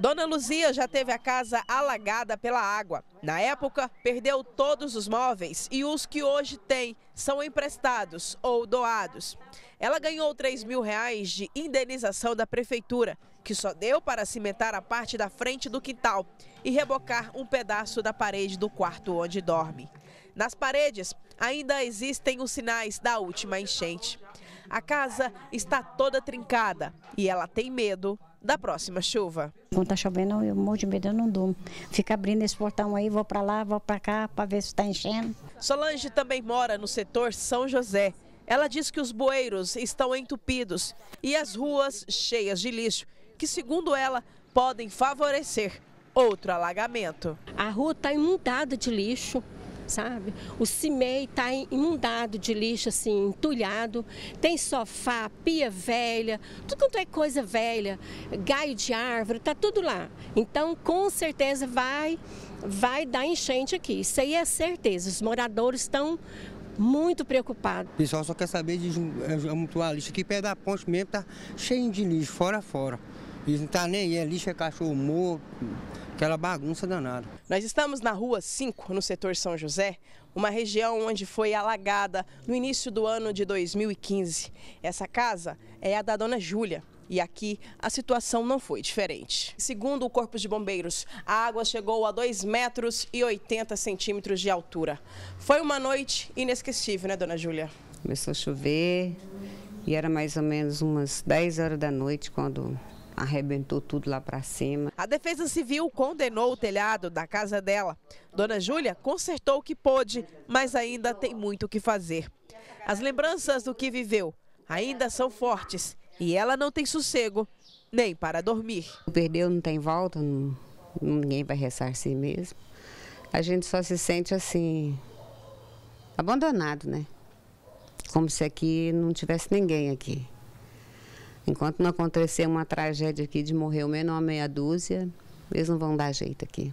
Dona Luzia já teve a casa alagada pela água. Na época, perdeu todos os móveis e os que hoje tem são emprestados ou doados. Ela ganhou 3 mil reais de indenização da prefeitura, que só deu para cimentar a parte da frente do quintal e rebocar um pedaço da parede do quarto onde dorme. Nas paredes ainda existem os sinais da última enchente. A casa está toda trincada e ela tem medo da próxima chuva. Quando está chovendo, eu morro de medo, eu não durmo. Fica abrindo esse portão aí, vou para lá, vou para cá, para ver se está enchendo. Solange também mora no setor São José. Ela diz que os bueiros estão entupidos e as ruas cheias de lixo, que, segundo ela, podem favorecer outro alagamento. A rua está inundada de lixo, sabe? O CIMEI está inundado de lixo, assim, entulhado. Tem sofá, pia velha, tudo quanto é coisa velha, galho de árvore, está tudo lá. Então, com certeza vai, vai dar enchente aqui. Isso aí é certeza. Os moradores estão muito preocupados. O pessoal só quer saber de amontoar eh, lixo. Aqui perto da ponte mesmo está cheio de lixo, fora fora. Eles não está nem aí, é lixo, é cachorro morto. Aquela bagunça danada. Nós estamos na Rua 5, no setor São José, uma região onde foi alagada no início do ano de 2015. Essa casa é a da dona Júlia. E aqui a situação não foi diferente. Segundo o Corpo de Bombeiros, a água chegou a 2 metros e 80 centímetros de altura. Foi uma noite inesquecível, né, dona Júlia? Começou a chover e era mais ou menos umas 10 horas da noite quando arrebentou tudo lá para cima. A Defesa Civil condenou o telhado da casa dela. Dona Júlia consertou o que pôde, mas ainda tem muito o que fazer. As lembranças do que viveu ainda são fortes e ela não tem sossego nem para dormir. Perdeu não tem volta, não, ninguém vai ressarcir mesmo. A gente só se sente assim, abandonado, né? Como se aqui não tivesse ninguém aqui. Enquanto não acontecer uma tragédia aqui de morrer o menor meia é dúzia, eles não vão dar jeito aqui.